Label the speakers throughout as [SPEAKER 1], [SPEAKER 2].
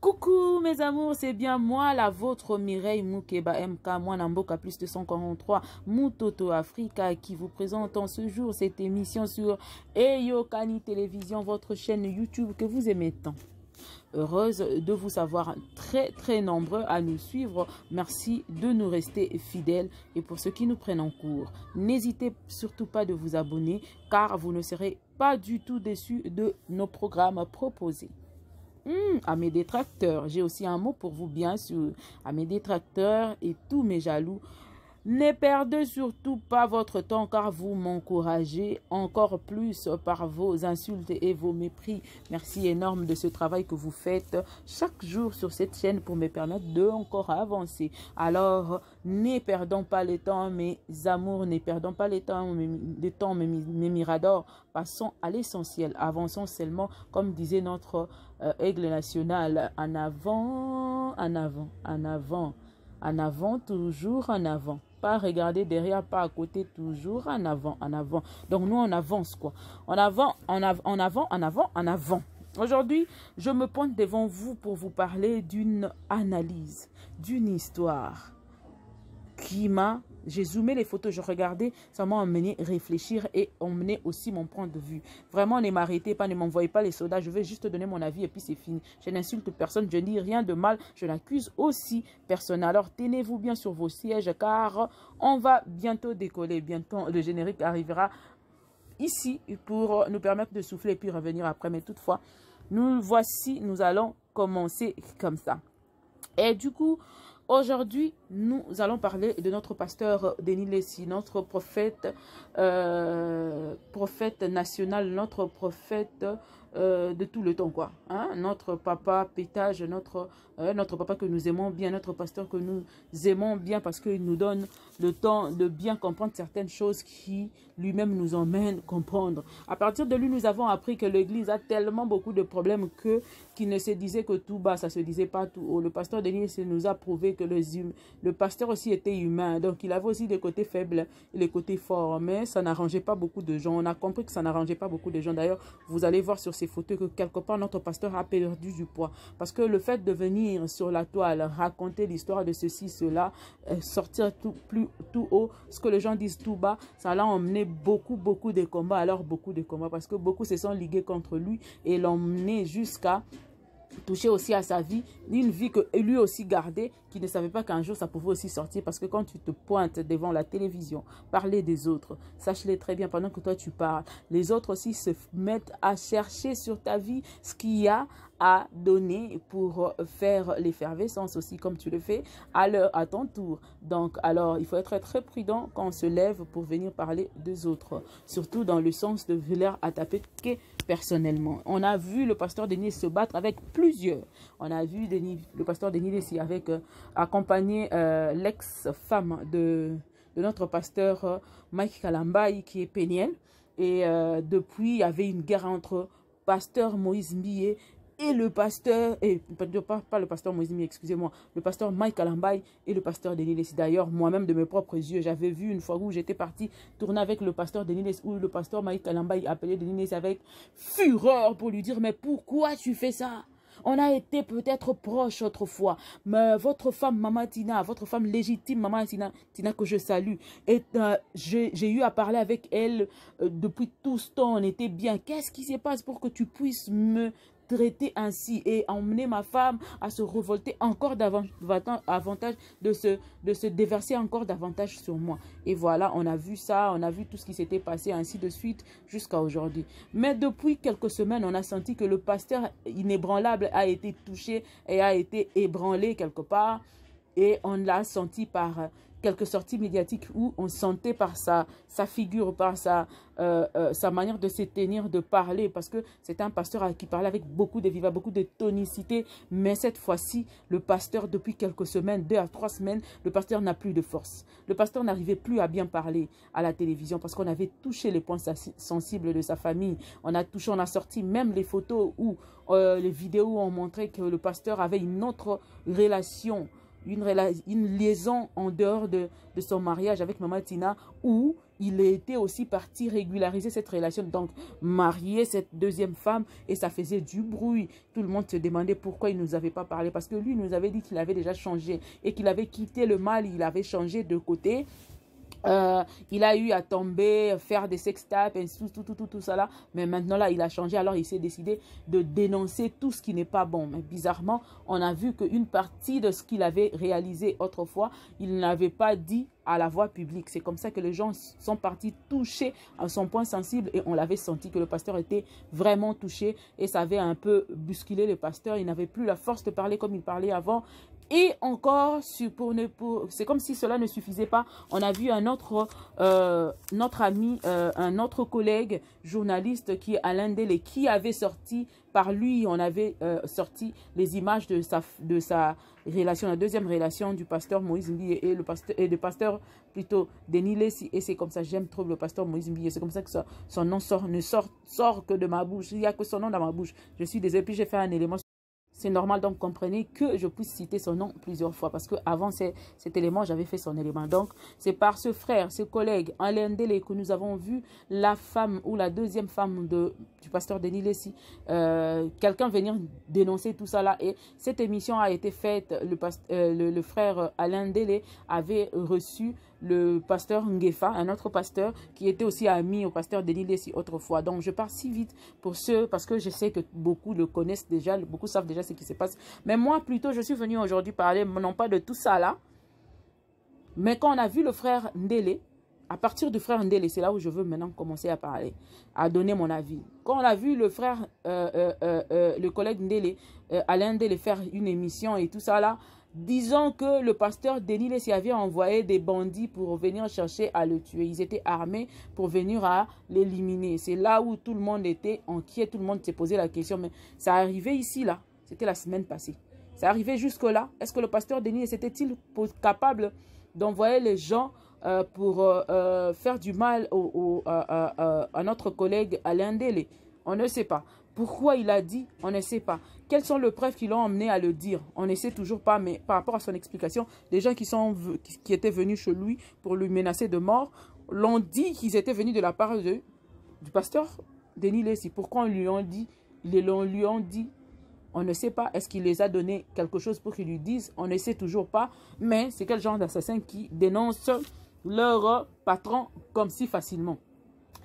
[SPEAKER 1] Coucou mes amours, c'est bien moi la vôtre Mireille Moukeba MK, moi Namboka plus de 143, Mutoto Africa qui vous présente en ce jour cette émission sur Eyokani Télévision, votre chaîne YouTube que vous aimez tant. Heureuse de vous savoir très très nombreux à nous suivre. Merci de nous rester fidèles et pour ceux qui nous prennent en cours, n'hésitez surtout pas de vous abonner car vous ne serez pas du tout déçus de nos programmes proposés. Hmm, à mes détracteurs, j'ai aussi un mot pour vous, bien sûr. À mes détracteurs et tous mes jaloux, ne perdez surtout pas votre temps car vous m'encouragez encore plus par vos insultes et vos mépris. Merci énorme de ce travail que vous faites chaque jour sur cette chaîne pour me permettre de encore avancer. Alors, ne perdons pas le temps, mes amours, ne perdons pas le temps, mes, temps, mes, miradors. Passons à l'essentiel. Avançons seulement, comme disait notre euh, aigle national, en avant, en avant, en avant, en avant, toujours en avant. Pas regarder derrière, pas à côté, toujours en avant, en avant. Donc nous, on avance quoi. En avant, en, en avant, en avant, en avant. Aujourd'hui, je me pointe devant vous pour vous parler d'une analyse, d'une histoire qui m'a j'ai zoomé les photos, je regardais, ça m'a emmené réfléchir et emmener aussi mon point de vue. Vraiment, ne m'arrêtez pas, ne m'envoyez pas les soldats, je vais juste donner mon avis et puis c'est fini. Je n'insulte personne, je dis rien de mal, je n'accuse aussi personne. Alors tenez-vous bien sur vos sièges car on va bientôt décoller, bientôt le générique arrivera ici pour nous permettre de souffler et puis revenir après. Mais toutefois, nous voici, nous allons commencer comme ça. Et du coup, Aujourd'hui, nous allons parler de notre pasteur Denis Lessi, notre prophète, euh, prophète national, notre prophète euh, de tout le temps, quoi. Hein? Notre papa pétage, notre, euh, notre papa que nous aimons bien, notre pasteur que nous aimons bien parce qu'il nous donne le temps de bien comprendre certaines choses qui lui-même nous emmène comprendre. À partir de lui, nous avons appris que l'Église a tellement beaucoup de problèmes que qui ne se disait que tout bas, ça se disait pas tout haut. Le pasteur Denis nous a prouvé que le, hum, le pasteur aussi était humain, donc il avait aussi des côtés faibles et les côtés forts, mais ça n'arrangeait pas beaucoup de gens. On a compris que ça n'arrangeait pas beaucoup de gens. D'ailleurs, vous allez voir sur c'est photos que quelque part notre pasteur a perdu du poids. Parce que le fait de venir sur la toile, raconter l'histoire de ceci, cela, euh, sortir tout, plus, tout haut, ce que les gens disent tout bas, ça l'a emmené beaucoup, beaucoup de combats. Alors beaucoup de combats parce que beaucoup se sont ligués contre lui et l'ont mené jusqu'à toucher aussi à sa vie, une vie que lui aussi gardait, qui ne savait pas qu'un jour ça pouvait aussi sortir. Parce que quand tu te pointes devant la télévision, parler des autres, sache-les très bien pendant que toi tu parles. Les autres aussi se mettent à chercher sur ta vie ce qu'il y a à donner pour euh, faire l'effervescence aussi comme tu le fais à, leur, à ton tour. Donc alors il faut être très prudent quand on se lève pour venir parler des autres, surtout dans le sens de vouloir attaquer personnellement. On a vu le pasteur Denis se battre avec plusieurs. On a vu Denis, le pasteur Denis ici avec euh, accompagner euh, l'ex-femme de, de, notre pasteur Mike Kalambay qui est péniel. Et depuis, il y avait une guerre entre pasteur Moïse Millet et le pasteur, et, pas, le pasteur Moïse, excusez-moi, le pasteur Mike Alambay et le pasteur Denis D'ailleurs, moi-même, de mes propres yeux, j'avais vu une fois où j'étais parti tourner avec le pasteur Denis où le pasteur Mike Alambay appelait Denis avec fureur pour lui dire, mais pourquoi tu fais ça on a été peut-être proches autrefois, mais votre femme, Maman Tina, votre femme légitime, Maman Tina, que je salue, euh, j'ai eu à parler avec elle euh, depuis tout ce temps, on était bien. Qu'est-ce qui se passe pour que tu puisses me traité ainsi et emmener ma femme à se révolter encore davantage, de se déverser encore davantage sur moi. Et voilà, on a vu ça, on a vu tout ce qui s'était passé ainsi de suite jusqu'à aujourd'hui. Mais depuis quelques semaines, on a senti que le pasteur inébranlable a été touché et a été ébranlé quelque part et on l'a senti par quelques sorties médiatiques où on sentait par sa, sa figure, par sa, euh, euh, sa manière de se tenir, de parler, parce que c'est un pasteur qui parlait avec beaucoup de vivacité, beaucoup de tonicité, mais cette fois-ci, le pasteur, depuis quelques semaines, deux à trois semaines, le pasteur n'a plus de force. Le pasteur n'arrivait plus à bien parler à la télévision parce qu'on avait touché les points sensibles de sa famille. On a touché, on a sorti même les photos ou euh, les vidéos ont montré que le pasteur avait une autre relation une, liaison en dehors de, son mariage avec Maman Tina où il était aussi parti régulariser cette relation, donc marier cette deuxième femme et ça faisait du bruit. Tout le monde se demandait pourquoi il ne nous avait pas parlé parce que lui nous avait dit qu'il avait déjà changé et qu'il avait quitté le mal, il avait changé de côté euh, il a eu à tomber, faire des sextapes, et tout, tout ça là. Mais maintenant là, il a changé. Alors il s'est décidé de dénoncer tout ce qui n'est pas bon. Mais bizarrement, on a vu qu'une partie de ce qu'il avait réalisé autrefois, il n'avait pas dit à la voix publique. C'est comme ça que les gens sont partis touchés à son point sensible et on l'avait senti que le pasteur était vraiment touché et ça avait un peu bousculé le pasteur. Il n'avait plus la force de parler comme il parlait avant. Et encore, c'est comme si cela ne suffisait pas. On a vu un autre, euh, notre ami, euh, un autre collègue journaliste qui est Alain Dele, qui avait sorti par lui, on avait euh, sorti les images de sa, de sa relation, la deuxième relation du pasteur Moïse et le pasteur, et de pasteur plutôt Denis si Et c'est comme ça, j'aime trop le pasteur Moïse Mbiye. C'est comme ça que son nom sort, ne sort, sort que de ma bouche. Il n'y a que son nom dans ma bouche. Je suis désolé. puis j'ai fait un élément. C'est normal, donc comprenez que je puisse citer son nom plusieurs fois parce que avant cet élément, j'avais fait son élément. Donc, c'est par ce frère, ce collègue, Alain Délé, que nous avons vu la femme ou la deuxième femme de, du pasteur Denis Lessi, euh, quelqu'un venir dénoncer tout ça là. Et cette émission a été faite, le, euh, le, frère Alain Délé avait reçu le pasteur Ngefa, un autre pasteur qui était aussi ami au pasteur Denis Lessi autrefois. Donc je pars si vite pour ceux, parce que je sais que beaucoup le connaissent déjà, beaucoup savent déjà ce qui se passe. Mais moi plutôt, je suis venu aujourd'hui parler non pas de tout ça là, mais quand on a vu le frère Ndélé, à partir du frère Ndélé, c'est là où je veux maintenant commencer à parler, à donner mon avis. Quand on a vu le frère, euh, euh, euh, le collègue Ndélé, Alain Ndélé faire une émission et tout ça là, disant que le pasteur Denis les avait envoyé des bandits pour venir chercher à le tuer. Ils étaient armés pour venir à l'éliminer. C'est là où tout le monde était inquiet, tout le monde s'est posé la question, mais ça arrivait ici, là. C'était la semaine passée. Ça arrivait jusque-là. Est-ce que le pasteur Denis était-il capable d'envoyer les gens euh, pour euh, euh, faire du mal à notre collègue Alain Dele? On ne sait pas. Pourquoi il a dit On ne sait pas. Quelles sont les preuves qui l'ont emmené à le dire On ne sait toujours pas, mais par rapport à son explication, les gens qui, sont, qui étaient venus chez lui pour lui menacer de mort l'ont dit qu'ils étaient venus de la part du pasteur Denis Lessi. Pourquoi on lui ont dit Ils lui ont dit on ne sait pas. Est-ce qu'il les a donné quelque chose pour qu'ils lui disent On ne sait toujours pas. Mais c'est quel genre d'assassin qui dénonce leur patron comme si facilement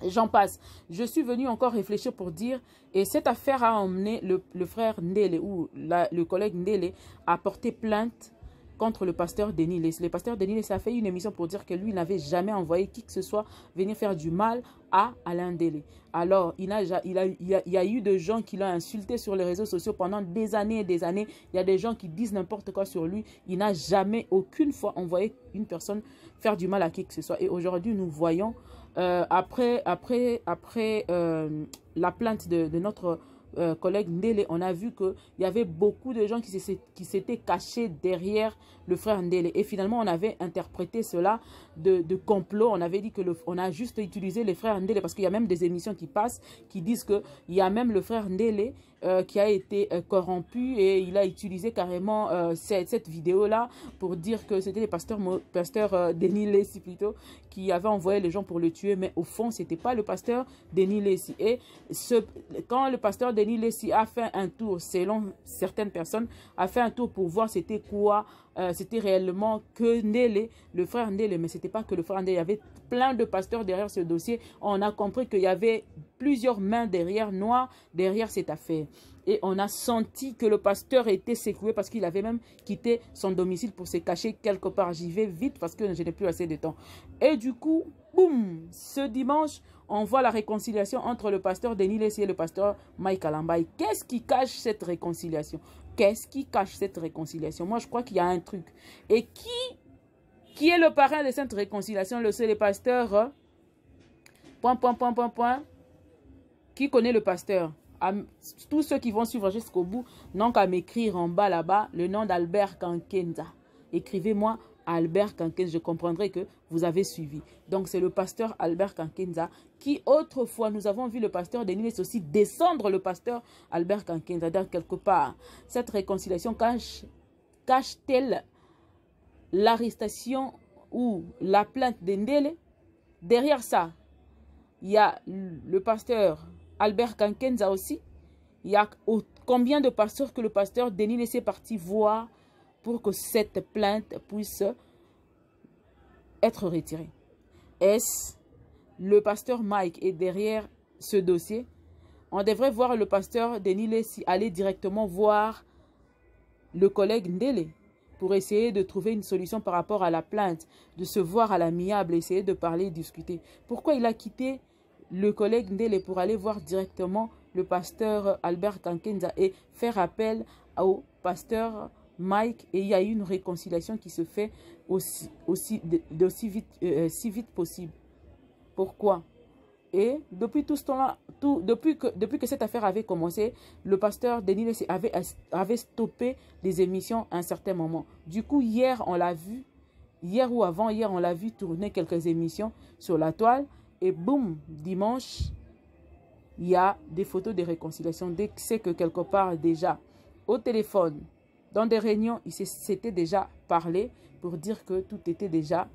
[SPEAKER 1] j'en passe. Je suis venu encore réfléchir pour dire, et cette affaire a emmené le, frère Ndele ou le collègue Ndele à porter plainte contre le pasteur Denis Le pasteur Denis a fait une émission pour dire que lui n'avait jamais envoyé qui que ce soit venir faire du mal à Alain Ndele. Alors, il, il, il y a eu des gens qui l'ont insulté sur les réseaux sociaux pendant des années et des années. Il y a des gens qui disent n'importe quoi sur lui. Il n'a jamais, aucune fois, envoyé une personne faire du mal à qui que ce soit. Et aujourd'hui, nous voyons euh, après après, après euh, la plainte de, notre euh, collègue Ndele, on a vu qu'il y avait beaucoup de gens qui s'étaient cachés derrière le frère Ndele. Et finalement, on avait interprété cela de, complot. On avait dit que le, on a juste utilisé les frères Ndele parce qu'il y a même des émissions qui passent qui disent qu'il y a même le frère Ndele euh, qui a été euh, corrompu et il a utilisé carrément euh, cette, vidéo-là pour dire que c'était le pasteur, pasteur Denis Lessi plutôt qui avait envoyé les gens pour le tuer. Mais au fond, c'était pas le pasteur Denis Lessi. Et ce, quand le pasteur Denis Lessi a fait un tour, selon certaines personnes, a fait un tour pour voir c'était quoi euh, c'était réellement que Nélé, le frère Nélé, mais ce n'était pas que le frère Nélé. Il y avait plein de pasteurs derrière ce dossier. On a compris qu'il y avait plusieurs mains derrière, noires, derrière cette affaire. Et on a senti que le pasteur était secoué parce qu'il avait même quitté son domicile pour se cacher quelque part. J'y vais vite parce que je n'ai plus assez de temps. Et du coup, boum, ce dimanche, on voit la réconciliation entre le pasteur Denis Lessier et le pasteur Mike Alambay. Qu'est-ce qui cache cette réconciliation Qu'est-ce qui cache cette réconciliation Moi, je crois qu'il y a un truc. Et qui, qui est le parrain de cette réconciliation Le seul pasteur euh, Point, point, point, point, point. Qui connaît le pasteur Tous ceux qui vont suivre jusqu'au bout n'ont qu'à m'écrire en bas là-bas le nom d'Albert Kankenda. Écrivez-moi Albert Kankenza, je comprendrai que vous avez suivi. Donc c'est le pasteur Albert Kankenza qui autrefois, nous avons vu le pasteur Denis aussi descendre le pasteur Albert Kankenza. dans quelque part, cette réconciliation cache-t-elle cache t l'arrestation ou la plainte d'Endele, derrière ça, il y a le pasteur Albert Kankenza aussi. Il y a combien de pasteurs que le pasteur Denis est parti voir pour que cette plainte puisse être retirée. Est-ce le pasteur Mike est derrière ce dossier On devrait voir le pasteur Denis Lessi aller directement voir le collègue Ndele pour essayer de trouver une solution par rapport à la plainte, de se voir à l'amiable, essayer de parler, discuter. Pourquoi il a quitté le collègue Ndele pour aller voir directement le pasteur Albert Kankenza et faire appel au pasteur Mike et il y a une réconciliation qui se fait aussi, aussi, aussi vite, euh, euh, si vite possible. Pourquoi Et depuis tout ce temps-là, depuis, que, depuis que cette affaire avait commencé, le pasteur Denis avait, avait stoppé les émissions à un certain moment. Du coup, hier, on l'a vu, hier ou avant hier, on l'a vu tourner quelques émissions sur la toile et boum, dimanche, il y a des photos de réconciliation. Dès que c'est que quelque part déjà, au téléphone, dans des réunions, ils s'étaient déjà parlé pour dire que tout était déjà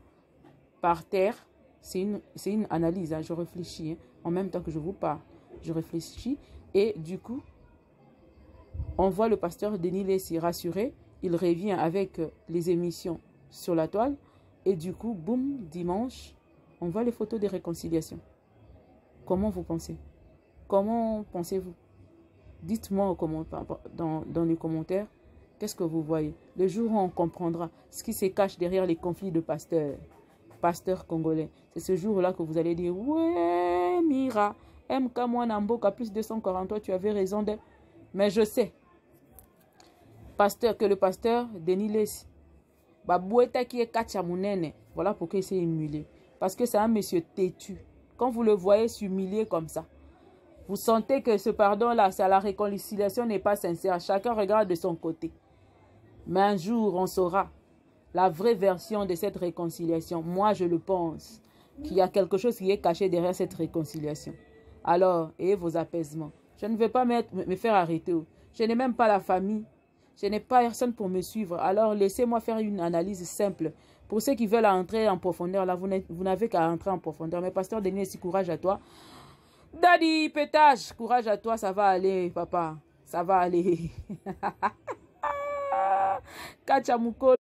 [SPEAKER 1] par terre. C'est une, analyse, hein. je réfléchis hein. en même temps que je vous parle. Je réfléchis et du coup, on voit le pasteur Denis s'y rassurer. Il revient avec euh, les émissions sur la toile et du coup, boum, dimanche, on voit les photos des réconciliations. Comment vous pensez Comment pensez-vous Dites-moi dans les commentaires Qu'est-ce que vous voyez Le jour où on comprendra ce qui se cache derrière les conflits de pasteurs, pasteurs congolais, c'est ce jour-là que vous allez dire Ouais, Mira, MK Mwanamboka, plus 243, tu avais raison de. Mais je sais, pasteur, que le pasteur Denis Lessi, qui est voilà pourquoi il s'est humilié. Parce que c'est un monsieur têtu. Quand vous le voyez s'humilier comme ça, vous sentez que ce pardon-là, la réconciliation n'est pas sincère. Chacun regarde de son côté. Mais un jour, on saura la vraie version de cette réconciliation. Moi, je le pense qu'il y a quelque chose qui est caché derrière cette réconciliation. Alors, et vos apaisements. Je ne vais pas me faire arrêter. Je n'ai même pas la famille. Je n'ai pas personne pour me suivre. Alors, laissez-moi faire une analyse simple. Pour ceux qui veulent entrer en profondeur, là, vous n'avez qu'à entrer en profondeur. Mais pasteur Denis, si courage à toi. Daddy, pétage, courage à toi, ça va aller, papa. Ça va aller. kati ya mokolo